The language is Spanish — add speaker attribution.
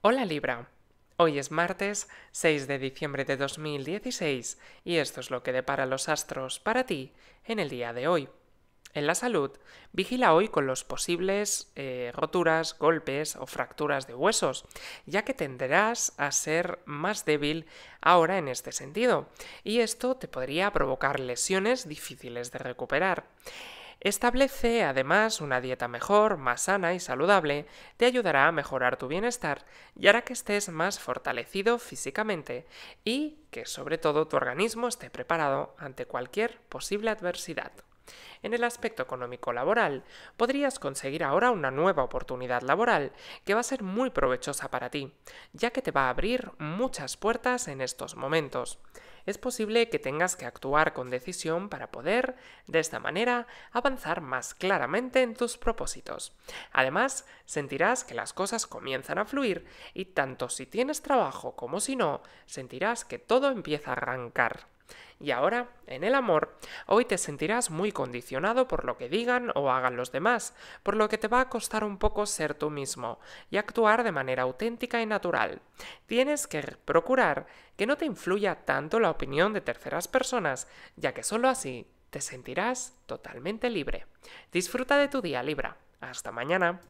Speaker 1: Hola Libra, hoy es martes 6 de diciembre de 2016 y esto es lo que depara los astros para ti en el día de hoy. En la salud, vigila hoy con los posibles eh, roturas, golpes o fracturas de huesos, ya que tenderás a ser más débil ahora en este sentido, y esto te podría provocar lesiones difíciles de recuperar. Establece además una dieta mejor, más sana y saludable, te ayudará a mejorar tu bienestar y hará que estés más fortalecido físicamente y que sobre todo tu organismo esté preparado ante cualquier posible adversidad. En el aspecto económico laboral, podrías conseguir ahora una nueva oportunidad laboral que va a ser muy provechosa para ti, ya que te va a abrir muchas puertas en estos momentos. Es posible que tengas que actuar con decisión para poder, de esta manera, avanzar más claramente en tus propósitos. Además, sentirás que las cosas comienzan a fluir y tanto si tienes trabajo como si no, sentirás que todo empieza a arrancar. Y ahora, en el amor, hoy te sentirás muy condicionado por lo que digan o hagan los demás, por lo que te va a costar un poco ser tú mismo y actuar de manera auténtica y natural. Tienes que procurar que no te influya tanto la opinión de terceras personas, ya que solo así te sentirás totalmente libre. Disfruta de tu día, Libra. Hasta mañana.